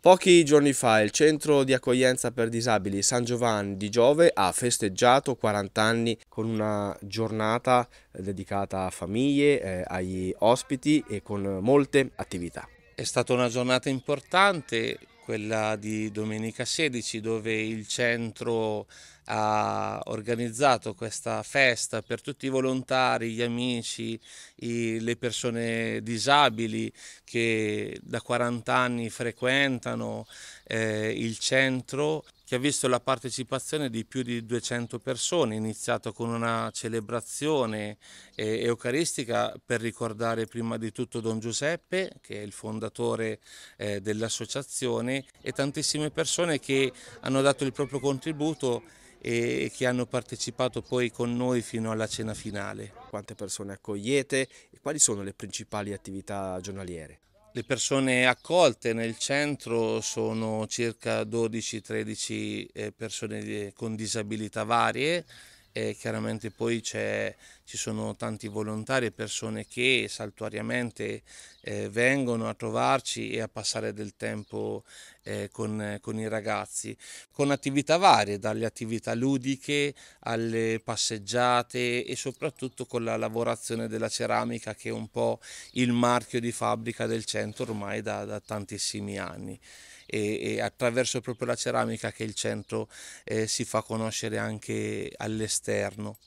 Pochi giorni fa il centro di accoglienza per disabili San Giovanni di Giove ha festeggiato 40 anni con una giornata dedicata a famiglie, eh, agli ospiti e con molte attività. È stata una giornata importante, quella di domenica 16, dove il centro ha organizzato questa festa per tutti i volontari, gli amici, i, le persone disabili che da 40 anni frequentano eh, il centro che ha visto la partecipazione di più di 200 persone, iniziato con una celebrazione eh, eucaristica per ricordare prima di tutto Don Giuseppe, che è il fondatore eh, dell'associazione, e tantissime persone che hanno dato il proprio contributo e che hanno partecipato poi con noi fino alla cena finale. Quante persone accogliete e quali sono le principali attività giornaliere? Le persone accolte nel centro sono circa 12-13 eh, persone eh, con disabilità varie e chiaramente poi ci sono tanti volontari e persone che saltuariamente eh, vengono a trovarci e a passare del tempo eh, con, con, i ragazzi, con attività varie, dalle attività ludiche alle passeggiate e soprattutto con la lavorazione della ceramica che è un po' il marchio di fabbrica del centro ormai da, da tantissimi anni. E, e, attraverso proprio la ceramica che il centro eh, si fa conoscere anche all'esterno esterno.